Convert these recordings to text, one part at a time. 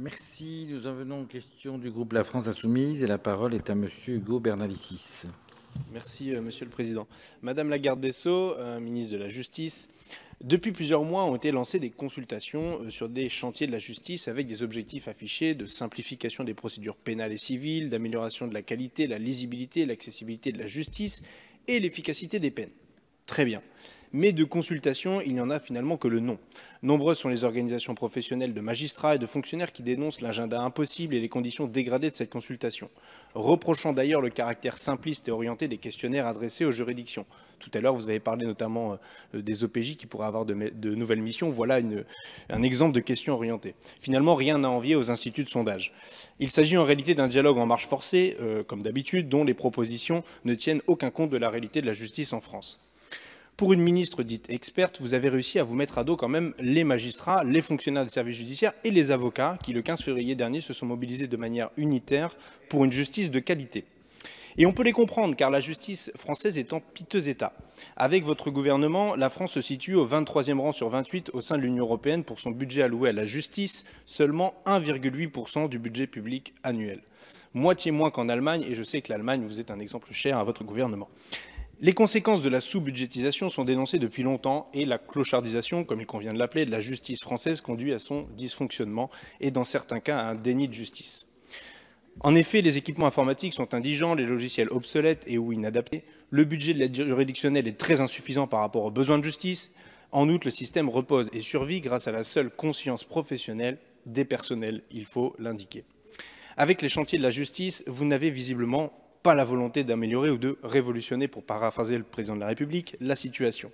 Merci. Nous en venons aux questions du groupe La France Insoumise et la parole est à Monsieur Hugo Bernalicis. Merci, euh, Monsieur le Président. Madame la garde des Sceaux, euh, ministre de la Justice, depuis plusieurs mois ont été lancées des consultations euh, sur des chantiers de la justice avec des objectifs affichés de simplification des procédures pénales et civiles, d'amélioration de la qualité, la lisibilité et l'accessibilité de la justice et l'efficacité des peines. Très bien. Mais de consultation, il n'y en a finalement que le nom. Nombreuses sont les organisations professionnelles de magistrats et de fonctionnaires qui dénoncent l'agenda impossible et les conditions dégradées de cette consultation, reprochant d'ailleurs le caractère simpliste et orienté des questionnaires adressés aux juridictions. Tout à l'heure, vous avez parlé notamment euh, des OPJ qui pourraient avoir de, nouvelles missions. Voilà un exemple de question orientée. Finalement, rien n'a envier aux instituts de sondage. Il s'agit en réalité d'un dialogue en marche forcée, euh, comme d'habitude, dont les propositions ne tiennent aucun compte de la réalité de la justice en France pour une ministre dite experte, vous avez réussi à vous mettre à dos quand même les magistrats, les fonctionnaires des services judiciaires et les avocats qui, le 15 février dernier, se sont mobilisés de manière unitaire pour une justice de qualité. Et on peut les comprendre, car la justice française est en piteux état. Avec votre gouvernement, la France se situe au 23e rang sur 28 au sein de l'Union européenne pour son budget alloué à la justice, seulement 1,8% du budget public annuel. Moitié moins qu'en Allemagne, et je sais que l'Allemagne vous est un exemple cher à votre gouvernement. Les conséquences de la sous-budgétisation sont dénoncées depuis longtemps et la clochardisation, comme il convient de l'appeler, de la justice française conduit à son dysfonctionnement et dans certains cas à un déni de justice. En effet, les équipements informatiques sont indigents, les logiciels obsolètes et ou inadaptés, le budget de l'aide juridictionnelle est très insuffisant par rapport aux besoins de justice, en outre le système repose et survit grâce à la seule conscience professionnelle des personnels, il faut l'indiquer. Avec les chantiers de la justice, vous n'avez visiblement pas la volonté d'améliorer ou de révolutionner, pour paraphraser le président de la République, la situation.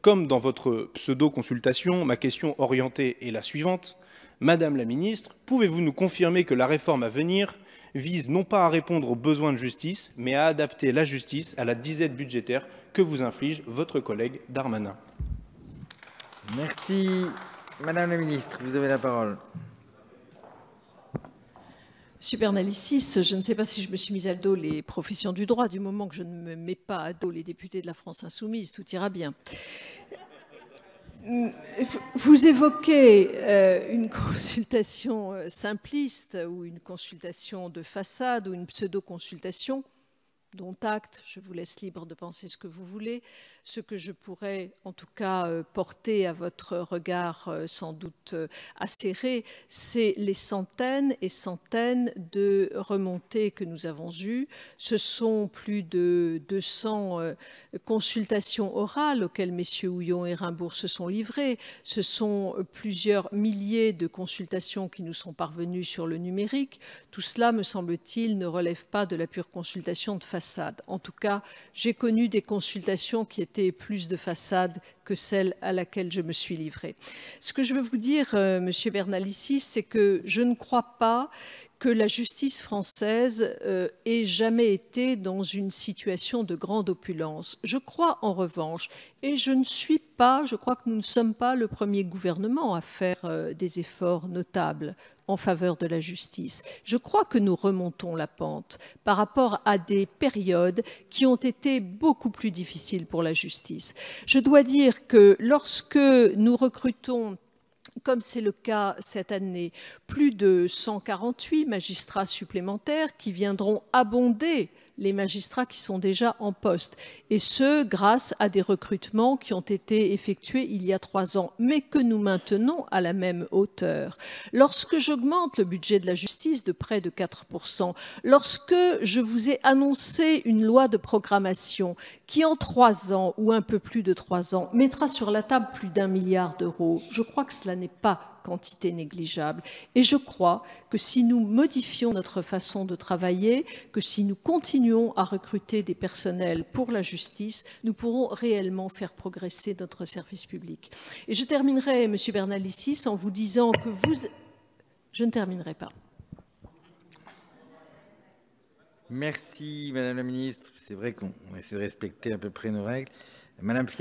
Comme dans votre pseudo-consultation, ma question orientée est la suivante. Madame la ministre, pouvez-vous nous confirmer que la réforme à venir vise non pas à répondre aux besoins de justice, mais à adapter la justice à la disette budgétaire que vous inflige votre collègue Darmanin Merci. Madame la ministre, vous avez la parole. Bernalicis, je ne sais pas si je me suis mise à dos les professions du droit. Du moment que je ne me mets pas à dos les députés de la France insoumise, tout ira bien. Vous évoquez euh, une consultation euh, simpliste ou une consultation de façade ou une pseudo-consultation dont acte, je vous laisse libre de penser ce que vous voulez. Ce que je pourrais en tout cas euh, porter à votre regard euh, sans doute euh, acéré, c'est les centaines et centaines de remontées que nous avons eues. Ce sont plus de 200 consultations orales auxquelles messieurs Houillon et Rimbourg se sont livrés. Ce sont plusieurs milliers de consultations qui nous sont parvenues sur le numérique. Tout cela, me semble-t-il, ne relève pas de la pure consultation de façon en tout cas, j'ai connu des consultations qui étaient plus de façade que celle à laquelle je me suis livrée. Ce que je veux vous dire, euh, Monsieur Monsieur ici, c'est que je ne crois pas que la justice française euh, ait jamais été dans une situation de grande opulence. Je crois en revanche, et je ne suis pas, je crois que nous ne sommes pas le premier gouvernement à faire euh, des efforts notables en faveur de la justice. Je crois que nous remontons la pente par rapport à des périodes qui ont été beaucoup plus difficiles pour la justice. Je dois dire que lorsque nous recrutons comme c'est le cas cette année, plus de 148 magistrats supplémentaires qui viendront abonder les magistrats qui sont déjà en poste, et ce, grâce à des recrutements qui ont été effectués il y a trois ans, mais que nous maintenons à la même hauteur. Lorsque j'augmente le budget de la justice de près de 4%, lorsque je vous ai annoncé une loi de programmation qui, en trois ans ou un peu plus de trois ans, mettra sur la table plus d'un milliard d'euros, je crois que cela n'est pas quantité négligeable. Et je crois que si nous modifions notre façon de travailler, que si nous continuons à recruter des personnels pour la justice, nous pourrons réellement faire progresser notre service public. Et je terminerai, Monsieur Bernalicis, en vous disant que vous... Je ne terminerai pas. Merci, Madame la Ministre. C'est vrai qu'on essaie de respecter à peu près nos règles. Madame Pierre.